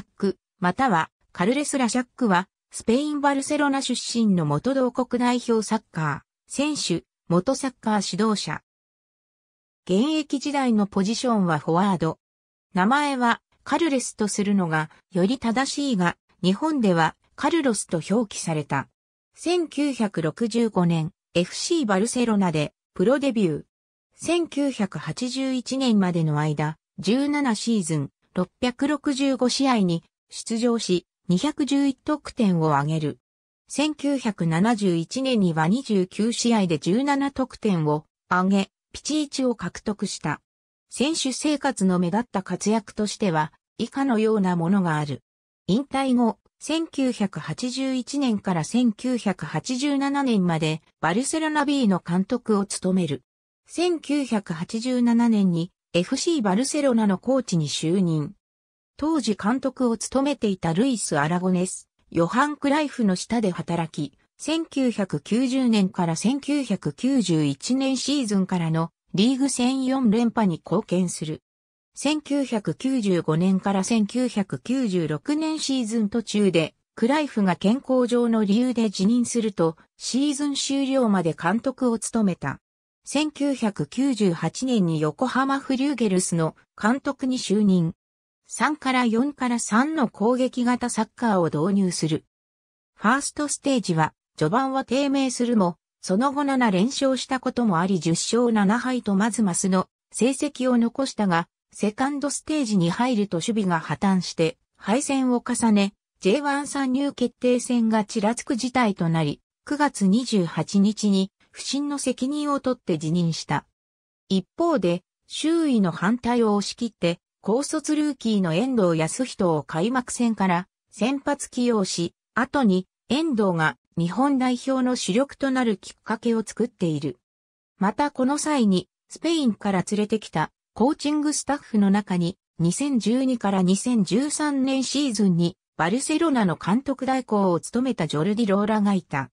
ャック、またはカルレス・ラシャックは、スペイン・バルセロナ出身の元同国代表サッカー、選手、元サッカー指導者。現役時代のポジションはフォワード。名前はカルレスとするのがより正しいが、日本ではカルロスと表記された。1965年、FC バルセロナでプロデビュー。1981年までの間、17シーズン、665試合に出場し、211得点を挙げる。1971年には29試合で17得点を挙げ、ピチイチを獲得した。選手生活の目立った活躍としては、以下のようなものがある。引退後、1981年から1987年までバルセロナ B の監督を務める。1987年に FC バルセロナのコーチに就任。当時監督を務めていたルイス・アラゴネス、ヨハン・クライフの下で働き、1990年から1991年シーズンからのリーグ戦4連覇に貢献する。1995年から1996年シーズン途中で、クライフが健康上の理由で辞任すると、シーズン終了まで監督を務めた。1998年に横浜フリューゲルスの監督に就任。3から4から3の攻撃型サッカーを導入する。ファーストステージは、序盤は低迷するも、その後7連勝したこともあり10勝7敗とまずますの成績を残したが、セカンドステージに入ると守備が破綻して敗戦を重ね、J1 参入決定戦がちらつく事態となり、9月28日に不審の責任を取って辞任した。一方で、周囲の反対を押し切って、高卒ルーキーの遠藤康人を開幕戦から先発起用し、後に遠藤が日本代表の主力となるきっかけを作っている。またこの際に、スペインから連れてきたコーチングスタッフの中に、2012から2013年シーズンにバルセロナの監督代行を務めたジョルディ・ローラがいた。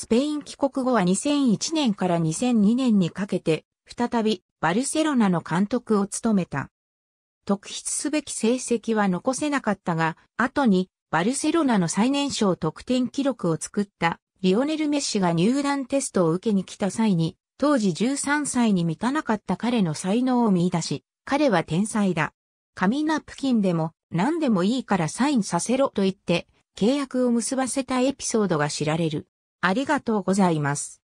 スペイン帰国後は2001年から2002年にかけて、再びバルセロナの監督を務めた。特筆すべき成績は残せなかったが、後にバルセロナの最年少得点記録を作ったリオネル・メッシが入団テストを受けに来た際に、当時13歳に満たなかった彼の才能を見出し、彼は天才だ。紙ナプキンでも何でもいいからサインさせろと言って契約を結ばせたエピソードが知られる。ありがとうございます。